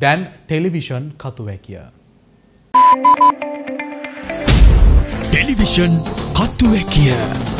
දැන් television කතුවැකිය. Television කත්තුවැකිය.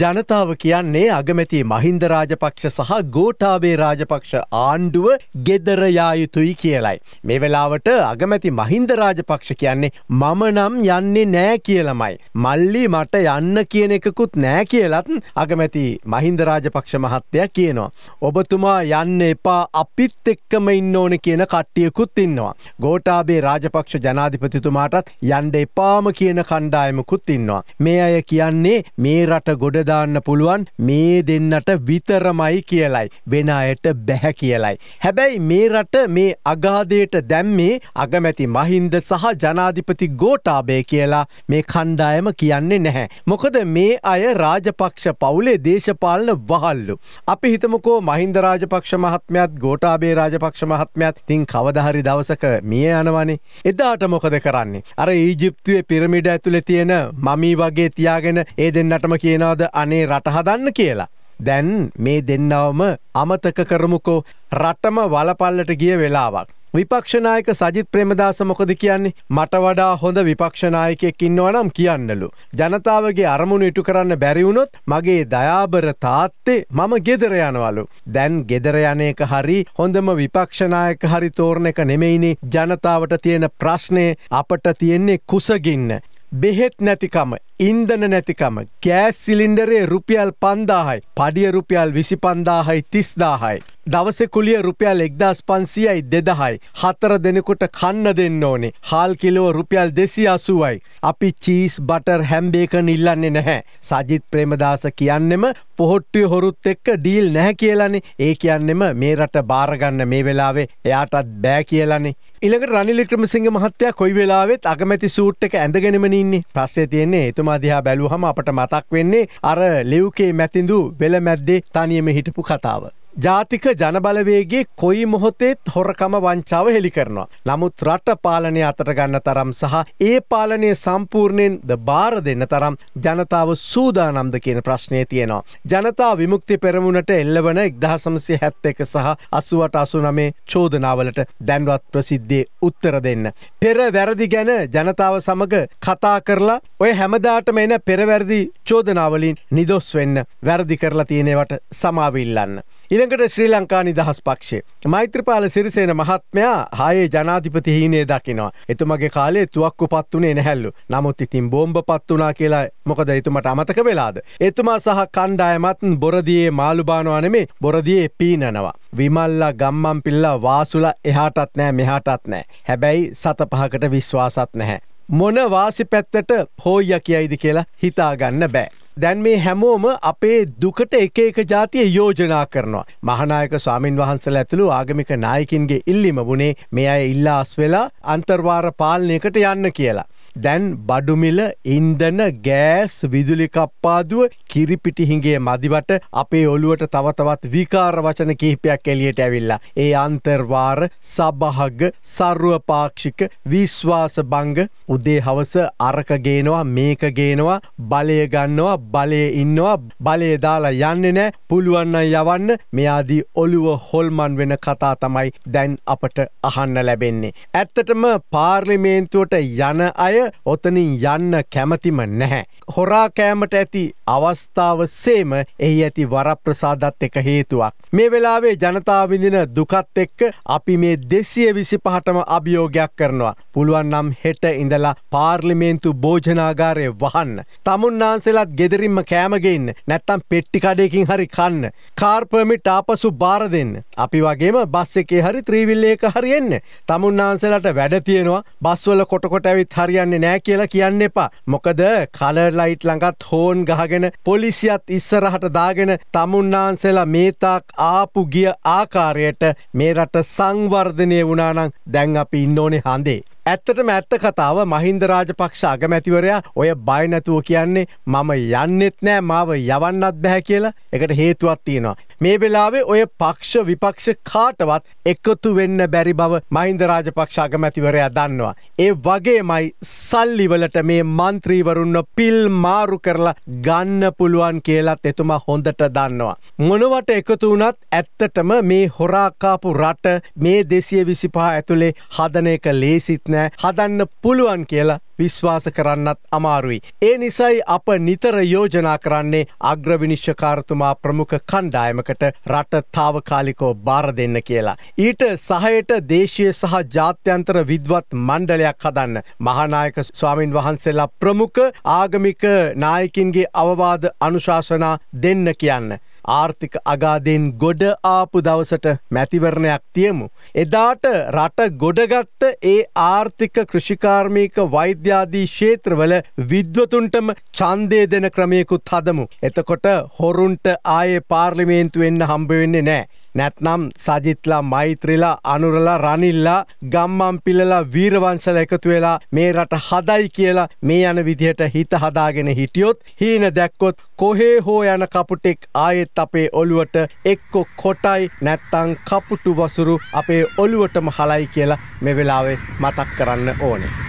ජනතාව කියන්නේ අගමැති මහින්ද රාජපක්ෂ සහ ගෝටාබේ රාජපක්ෂ ආණ්ඩුව ගෙදරයායුතුයි කියලයි. මේ වෙලාවට අගමැති මහින්ද රාජපක්ෂ කියන්නේ මම නම් යන්නේ නෑ කියලමයි. මල්ලි මට යන්න කියන එකකුත් නෑ කියලත් අගමැති මහින්ද රාජපක්ෂ මහත්තය කියනවා. ඔබතුමා යන්න එපා අපිත් එක්කම ඉන්න ඕන කියන කට්ටියකුත් ඉන්නවා. ගෝටාබේ රාජපක්ෂ ජනාධිපතිතුමාටත් යන්ඩ එපාම කියන කණ්ඩායමකුත් ඉන්නවා. මේ අය කියන්නේ මේ රට ගොඩ ගොඩදාන්න පුළුවන් මේ දෙන්නට විතරමයි කියලයි. වෙන අයට බැහැ කියලයි. හැබැයි මේ රට මේ අගාදයට දැම්මේ අගමැති මහින්ද සහ ජනාධිපති ගෝටාබේ කියලා මේ කණ්ඩායම කියන්නේ නැහැ. මොකද මේ අය රාජපක්ෂ පවුලේ දේශපාලන වහල්ලු. අපි හිතමකෝ මහින්ද රාජපක්ෂ මහත්මයත් ගෝටාබේ රාජපක්ෂ මහත්මයත් තින් කවදහරි දවසක මිය යනවනේ. එදාට මොකද කරන්නේ. අර ඊජිප්තුවේ පිරමිඩ ඇතුළෙ තියෙන මමී වගේ තියාගෙන ඒ දෙන්නටම කියනවාද අද අනේ රටහදන්න කියලා. දැන් මේ දෙන්නවම අමතක කරමුකෝ රටම වලපල්ලට ගිය වෙලාවක්. විපක්ෂනායක සජිත් ප්‍රමදාස මොකද කියන්නේ මට වඩා හොඳ විපක්ෂනායකෙක් ඉන්නවනම් කියන්නලු. ජනතාවගේ අරමුණු ඉටු කරන්න බැරිවුණොත් මගේ දයාබර තාත්තේ මම ගෙදර යනවලු. දැන් ගෙදර යනයක හරි හොඳම විපක්ෂනායක හරි තෝරණ එක නෙමෙයිනේ ජනතාවට තියෙන ප්‍රශ්නය අපට තියෙන්නේ කුසගින්න. බෙහෙත් නැතිකම ඉන්දන නැතිකම ගෑස් සිලින්ඩරේ රුපියල් පන්දාහයි පඩිය රුපියල් විසි පන්දාහයි තිස්දාහයි. දවස කුලිය රුපියල් එක්දස් පන්සියයි දෙදහයි හතර දෙනෙකුට කන්න දෙන්න ඕනේ හාල් කිලෝ රුපියල් දෙසි අසුවයි. අපි චීස් බටර් හැම්බේක නිල්ලන්නේ නැහැ. සජිත් ප්‍රේමදාස කියන්නෙම පොහොට්ටිය හොරුත් එක්ක ඩීල් නැහැ කියලනේ ඒ කියන්නෙම මේ රට බාරගන්න මේ වෙලාවේ එයාටත් බෑ කියලනේ ඉළඟට රනිල් ක්‍රමසිංහ මහත්තයා කොයි වෙලාවෙත් අගමැති සූට් එක ඇඳගෙනමනින්නේ ප්‍රශ්නය තියෙන්නේ එතුමා දිහා බැලුවහම අපට මතක් වෙන්නේ අර ලිව්කේ මැතිඳු වෙල මැද්දේ තනියම හිටපු කතාව. ජාතික ජනබලවේගේ කොයි මොහොතේත් හොරකම වංචාව හෙළි කරනවා. නමුත් රට පාලනය අතට ගන්න තරම් සහ ඒ පාලනය සම්පූර්ණයෙන් ද බාර දෙන්න තරම් ජනතාව සූදානම්ද කියන ප්‍රශ්නය තියෙනවා. ජනතා විමුක්ති පෙරමුණට එල්ලවන එක්දහසමසය හැත්ත එක සහ අසුවට අසු නමේ චෝදනාවලට දැන්වත් ප්‍රසිද්ධිය උත්තර දෙන්න. පෙර වැරදි ගැන ජනතාව සමඟ කතා කරලා ඔය හැමදාටම එන පෙරවැරදි චෝදනාවලින් නිදොස් වෙන්න වැරදි කරලා තියෙනවට සමාවිල්ලන්න. ඉළඟට ශ්‍රී ලංකා නිදහස් පක්ෂය. මෛත්‍රපාල සිරිසේන මහත්මයා හයේ ජනාධිපති හීනේ දකිනවා. එතුමගේ කාලේ තුවක්කු පත් වනේ නැහැල්ලු. නමුත් ඉතින් බෝම්භ පත් වනා කියලා මොකද එතුමට අමතක වෙලාද. එතුමා සහ කණ්ඩායමත් බොරදියේ මාළුබානවනමේ බොරදියේ පීනනවා. විමල්ලා ගම්මම් පිල්ලා වාසුල එහාටත් නෑ මෙහාටත් නෑ. හැබැයි සත පහකට විශ්වාසත් නැහැ. මොන වාසි පැත්තට හෝය කියයිද කියලා හිතාගන්න බෑ. දැන් මේ හැමෝම අපේ දුකට එක එක ජාතිය යෝජනා කරනවා. මහනායක ස්වාමින් වහන්සල ඇතුළු ආගමික නායකින්ගේ ඉල්ලිම වුණේ මේ අය ඉල්ලාස් වෙලා අන්තර්වාර පාලනයකට යන්න කියලා. දැන් බඩුමිල ඉන්දන ගෑස් විදුලි කප්පාදුව කිරිපිටිහිගේ මදිවට අපේ ඔළුවට තවතවත් විකාර වචන කිහිපයක් එලියට ඇවිල්ලා. ඒ අන්තර්වාර සබහග සර්ුවපාක්ෂික විශ්වාස බංග උදේ හවස අරකගේනවා මේකගේනවා බලය ගන්නවා බලය ඉන්නවා බලය දාලා යන්න නෑ පුළුවන්න යවන්න මෙයාදී ඔළුව හොල්මන් වෙන කතා තමයි දැන් අපට අහන්න ලැබෙන්නේ. ඇත්තටම පාර්ලිමේන්තුවට යන අය ඔතනින් යන්න කැමතිම නැහැ. හොරා කෑමට ඇති අවස්ථාව සේම එහි ඇති වරප්‍රසාදත් එක හේතුවක්. මේ වෙලාවේ ජනතාවිඳින දුකත් එක්ක අපි මේ දෙසිය විසි පහටම අභියෝගයක් කරනවා. පුළුවන් නම් හෙට ඉඳලා පාර්ලිමේන්තු භෝජනාගාරය වහන්න. තමුන්නාන්සෙලත් ගෙදරින්ම කෑමගෙන්න නැත්තම් පෙට්ටිකඩයකින් හරි කන්න. කාර්පමිට ආපසු බාර දෙන්න. අපි වගේම බස් එකේ හරි ත්‍රීවිල්ල එක හරියෙන්න. තමුන්නාන්සලට වැඩ තියෙනවා බස්වල කොටකොට ඇවිත් හරියන්න කරන්නේ නෑ කියලා කියන්න එපා. මොකද කලර් ලයිට් ළඟත් හෝන් ගහගෙන පොලිසියත් ඉස්සරහට දාගෙන තමුන්නාන්සෙලා මේතාක් ආපු ගිය ආකාරයට මේ රට සංවර්ධනය වුණානං දැන් අපි ඉන්න ඕනේ හඳේ. ඇත්තටම ඇත්ත කතාව මහින්ද රාජපක්ෂ අගමැතිවරයා ඔය බය නැතුව කියන්නේ මම යන්නෙත් නෑ මාව යවන්නත් බැහැ කියලා එකට හේතුවක් තියෙනවා. මේ වෙලාවේ ඔය පක්ෂ විපක්ෂ කාටවත් එකතු වෙන්න බැරි බව මහින්ද රාජපක්ෂ අගමැතිවරයා දන්නවා. ඒ වගේමයි සල්ලිවලට මේ මන්ත්‍රීවරුන්ව පිල් මාරු කරලා ගන්න පුළුවන් කියලත් එතුමා හොඳට දන්නවා. මොනවට එකතු වුණත් ඇත්තටම මේ හොරාකාපු රට මේ දෙසිය විසිපා ඇතුළේ හදන එක ලේසිත් නෑ හදන්න පුළුවන් කියලා විශ්වාස කරන්නත් අමාරුයි. ඒ නිසයි අප නිතර යෝජනා කරන්නේ අග්‍රවිනිශ්්‍යකාරතුමා ප්‍රමුඛ කණ්ඩායමකට රට තාවකාලිකෝ බාර දෙන්න කියලා. ඊට සහයට දේශය සහ ජාත්‍යන්තර විද්වත් මණ්ඩලයක් හදන්න. මහනායක ස්වාමින් වහන්සේලා ප්‍රමුඛ ආගමික නායකින්ගේ අවවාද අනුශාසනා දෙන්න කියන්න. ආර්ථික අගාදෙන් ගොඩ ආපු දවසට මැතිවරණයක් තියමු. එදාට රට ගොඩගත්ත ඒ ආර්ථික කෘෂිකාර්මික වෛද්‍යාදී ශේත්‍රවල විද්වතුන්ටම චන්දය දෙන ක්‍රමයකුත් හදමු. එතකොට හොරුන්ට ආයේ පාර්ලිමේන්තු වෙන්න හම්බවෙන්නේ නෑ. නැත්නම් සජිත්ලා මෛත්‍රලා අනුරලා රනිල්ලා ගම්මම් පිල්ලලා වීරවංශල එකතු වෙලා මේ රට හදයි කියලා මේ යන විදිහට හිත හදාගෙන හිටියොත් හීන දැක්කොත් කොහේ හෝ යන කපුටෙක් ආයෙත් අපේ ඔළුවට එක්කො කොටයි නැත්තං කපුටු වසුරු අපේ ඔළුවටම හලයි කියලා මෙ වෙලාවේ මතක් කරන්න ඕනේ.